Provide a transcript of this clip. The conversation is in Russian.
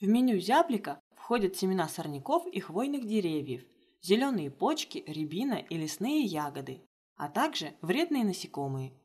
В меню зяблика входят семена сорняков и хвойных деревьев, зеленые почки, рябина и лесные ягоды, а также вредные насекомые –